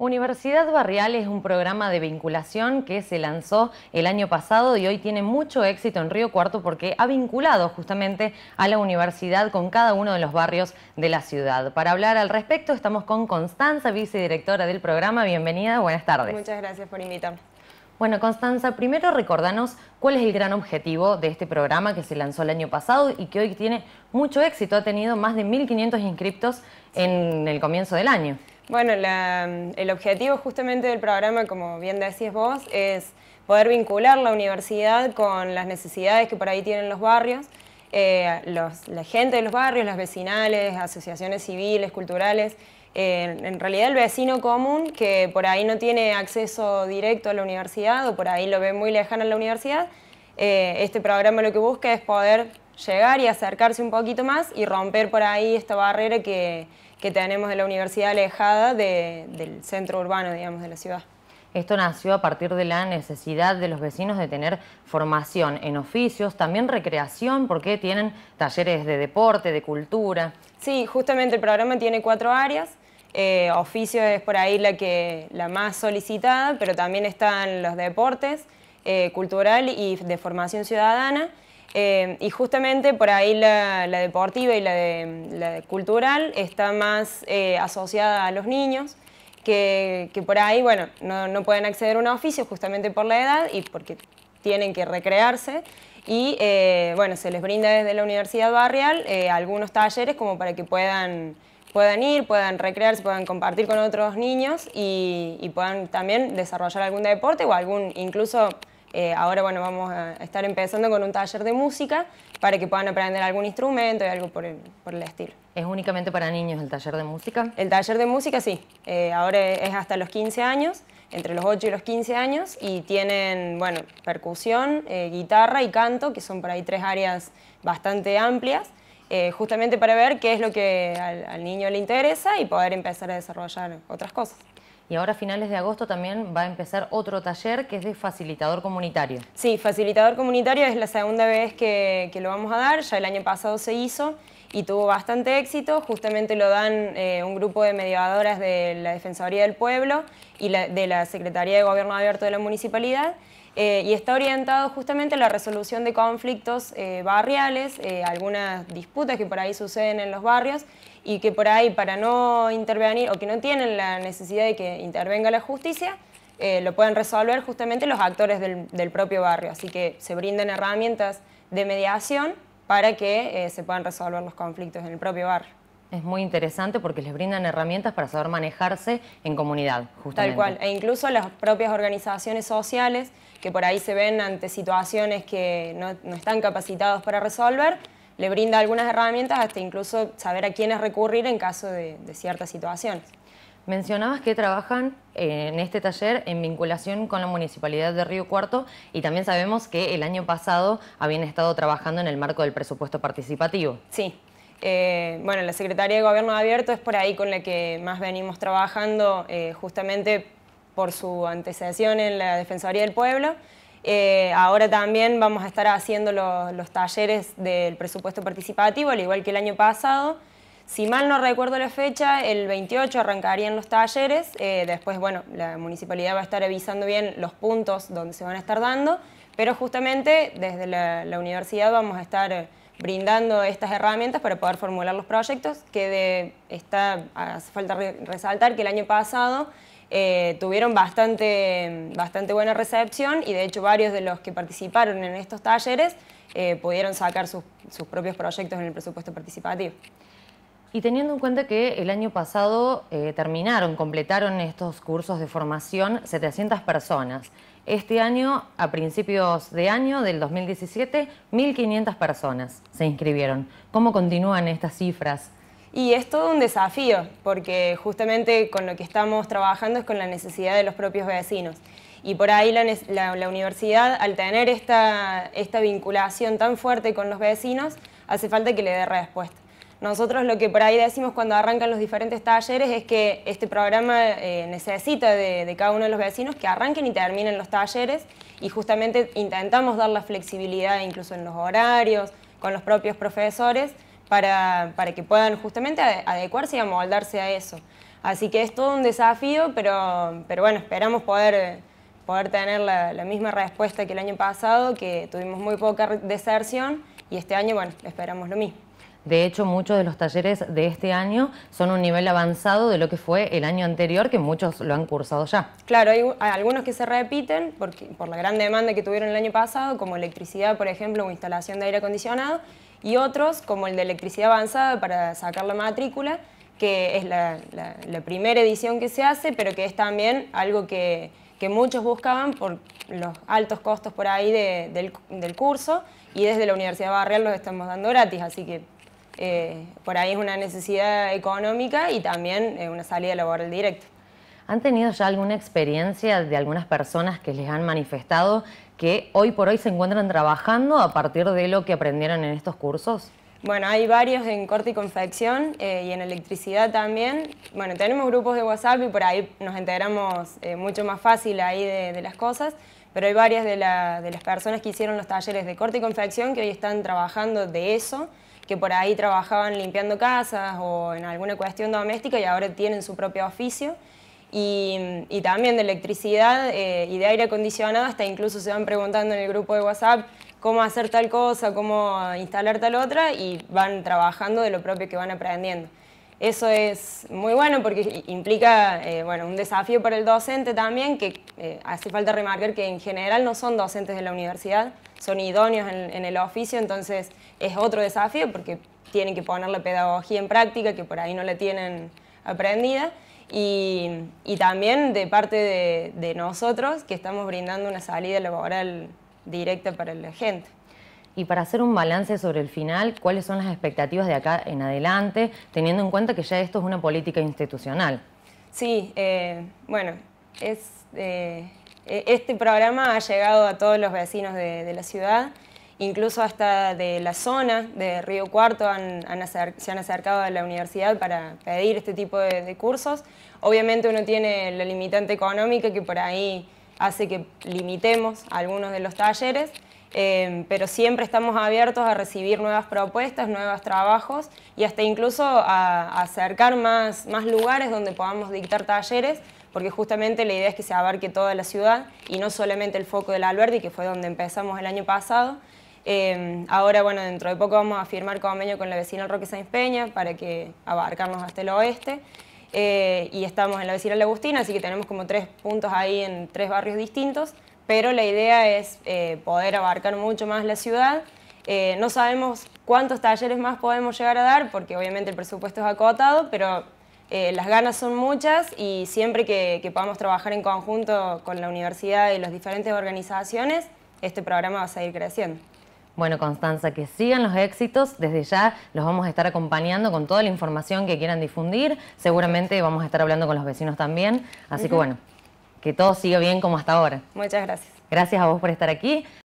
Universidad Barrial es un programa de vinculación que se lanzó el año pasado y hoy tiene mucho éxito en Río Cuarto porque ha vinculado justamente a la universidad con cada uno de los barrios de la ciudad. Para hablar al respecto estamos con Constanza, vicedirectora del programa. Bienvenida, buenas tardes. Muchas gracias por invitarme. Bueno, Constanza, primero recordanos cuál es el gran objetivo de este programa que se lanzó el año pasado y que hoy tiene mucho éxito. Ha tenido más de 1.500 inscriptos en el comienzo del año. Bueno, el objetivo justamente del programa, como bien decís vos, es poder vincular la universidad con las necesidades que por ahí tienen los barrios, eh, la gente de los barrios, las vecinales, asociaciones civiles, culturales, eh, en realidad el vecino común que por ahí no tiene acceso directo a la universidad o por ahí lo ve muy lejano a la universidad, eh, este programa lo que busca es poder llegar y acercarse un poquito más y romper por ahí esta barrera que, que tenemos de la universidad alejada del centro urbano, digamos, de la ciudad. Esto nació a partir de la necesidad de los vecinos de tener formación en oficios, también recreación, porque tienen talleres de deporte, de cultura. Sí, justamente el programa tiene cuatro áreas. Eh, oficio es por ahí la, que, la más solicitada, pero también están los deportes, eh, cultural y de formación ciudadana. Eh, y justamente por ahí la, deportiva y la, cultural está más eh, asociada a los niños, que, por ahí, bueno, no, pueden acceder a un oficio justamente por la edad y porque tienen que recrearse. Y eh, bueno, se les brinda desde la Universidad Barrial algunos talleres como para que puedan, puedan ir, puedan recrearse, puedan compartir con otros niños y puedan también desarrollar algún deporte o algún incluso eh, ahora, bueno, vamos a estar empezando con un taller de música para que puedan aprender algún instrumento y algo por el, estilo. ¿Es únicamente para niños el taller de música? El taller de música sí. Eh, ahora es hasta los 15 años, entre los 8 y los 15 años, y tienen, bueno, percusión, eh, guitarra y canto, que son por ahí tres áreas bastante amplias. justamente para ver qué es lo que al, niño le interesa y poder empezar a desarrollar otras cosas. Y ahora a finales de agosto también va a empezar otro taller que es de facilitador comunitario. Sí, facilitador comunitario es la segunda vez que, lo vamos a dar, ya el año pasado se hizo y tuvo bastante éxito, justamente lo dan eh, un grupo de mediadoras de la Defensoría del Pueblo y de la Secretaría de Gobierno Abierto de la Municipalidad eh, y está orientado justamente a la resolución de conflictos eh, barriales, eh, algunas disputas que por ahí suceden en los barrios y que por ahí para no intervenir o que no tienen la necesidad de que intervenga la justicia, lo pueden resolver justamente los actores del, del, propio barrio. Así que se brindan herramientas de mediación para que se puedan resolver los conflictos en el propio barrio. Es muy interesante porque les brindan herramientas para saber manejarse en comunidad, justamente. Tal cual, e incluso las propias organizaciones sociales que por ahí se ven ante situaciones que no, están capacitados para resolver, le brinda algunas herramientas hasta incluso saber a quiénes recurrir en caso de, de ciertas situaciones. Mencionabas que trabajan eh, en este taller en vinculación con la Municipalidad de Río Cuarto y también sabemos que el año pasado habían estado trabajando en el marco del presupuesto participativo. Sí, eh, bueno, la Secretaría de Gobierno Abierto es por ahí con la que más venimos trabajando, eh, justamente por su antecedencia en la Defensoría del Pueblo. Eh, ahora también vamos a estar haciendo los, talleres del presupuesto participativo, al igual que el año pasado. Si mal no recuerdo la fecha, el 28 arrancarían los talleres, después, bueno, la municipalidad va a estar avisando bien los puntos donde se van a estar dando, pero justamente desde la universidad vamos a estar brindando estas herramientas para poder formular los proyectos, que de, hace falta resaltar que el año pasado eh, tuvieron bastante, bastante buena recepción y de hecho varios de los que participaron en estos talleres eh, pudieron sacar sus, propios proyectos en el presupuesto participativo. Y teniendo en cuenta que el año pasado eh, terminaron, completaron estos cursos de formación 700 personas. Este año, a principios de año del 2017, 1.500 personas se inscribieron. ¿Cómo continúan estas cifras? Y es todo un desafío, porque justamente con lo que estamos trabajando es con la necesidad de los propios vecinos. Y por ahí la, universidad, al tener esta, esta vinculación tan fuerte con los vecinos, hace falta que le dé respuesta. Nosotros lo que por ahí decimos cuando arrancan los diferentes talleres es que este programa eh, necesita de, cada uno de los vecinos que arranquen y terminen los talleres y justamente intentamos dar la flexibilidad incluso en los horarios, con los propios profesores, para, que puedan justamente adecuarse y amoldarse a eso. Así que es todo un desafío, pero, pero bueno, esperamos poder, poder tener la misma respuesta que el año pasado, que tuvimos muy poca deserción y este año, bueno, esperamos lo mismo. De hecho, muchos de los talleres de este año son un nivel avanzado de lo que fue el año anterior, que muchos lo han cursado ya. Claro, hay, algunos que se repiten por la gran demanda que tuvieron el año pasado, como electricidad, por ejemplo, o instalación de aire acondicionado, y otros, como el de electricidad avanzada para sacar la matrícula, que es la, primera edición que se hace, pero que es también algo que, muchos buscaban por los altos costos por ahí del, del curso, y desde la Universidad Barrial los estamos dando gratis, así que eh, por ahí es una necesidad económica y también una salida laboral directa. ¿Han tenido ya alguna experiencia de algunas personas que les han manifestado que hoy por hoy se encuentran trabajando a partir de lo que aprendieron en estos cursos? Bueno, hay varios en corte y confección eh, y en electricidad también. Bueno, tenemos grupos de WhatsApp y por ahí nos enteramos eh, mucho más fácil ahí de, las cosas, pero hay varias de las personas que hicieron los talleres de corte y confección que hoy están trabajando de eso que por ahí trabajaban limpiando casas o en alguna cuestión doméstica y ahora tienen su propio oficio. Y, también de electricidad eh, y de aire acondicionado, hasta incluso se van preguntando en el grupo de WhatsApp cómo hacer tal cosa, cómo instalar tal otra y van trabajando de lo propio que van aprendiendo. Eso es muy bueno porque implica eh, un desafío para el docente también, que eh, hace falta remarcar que en general no son docentes de la universidad, son idóneos en, el oficio, entonces es otro desafío porque tienen que poner la pedagogía en práctica, que por ahí no la tienen aprendida, y, también de parte de, de nosotros, que estamos brindando una salida laboral directa para la gente y para hacer un balance sobre el final, ¿cuáles son las expectativas de acá en adelante, teniendo en cuenta que ya esto es una política institucional? Sí, eh, bueno, eh, e-, este programa ha llegado a todos los vecinos de, la ciudad, incluso hasta de la zona de Río Cuarto se han acercado a la universidad para pedir este tipo de, de cursos. Obviamente uno tiene la limitante económica que por ahí hace que limitemos algunos de los talleres, Em, pero siempre estamos abiertos a recibir nuevas propuestas, nuevos trabajos y hasta incluso a, acercar más, más lugares donde podamos dictar talleres, porque justamente la idea es que se abarque toda la ciudad y no solamente el foco del Alberdi, que fue donde empezamos el año pasado. Em, ahora, bueno, dentro de poco vamos a firmar convenio con la vecina Roque Sainz Peña para que abarcarnos hasta el oeste. Eh, y estamos en la vecina La Agustina, así que tenemos como tres puntos ahí en tres barrios distintos pero la idea es eh, poder abarcar mucho más la ciudad. Eh, no sabemos cuántos talleres más podemos llegar a dar, porque obviamente el presupuesto es acotado, pero eh, las ganas son muchas y siempre que, podamos trabajar en conjunto con la universidad y las diferentes organizaciones, este programa va a seguir creciendo. Bueno, Constanza, que sigan los éxitos. Desde ya los vamos a estar acompañando con toda la información que quieran difundir. Seguramente vamos a estar hablando con los vecinos también. Así que bueno, que todo siga bien como hasta ahora. Muchas gracias. Gracias a vos por estar aquí.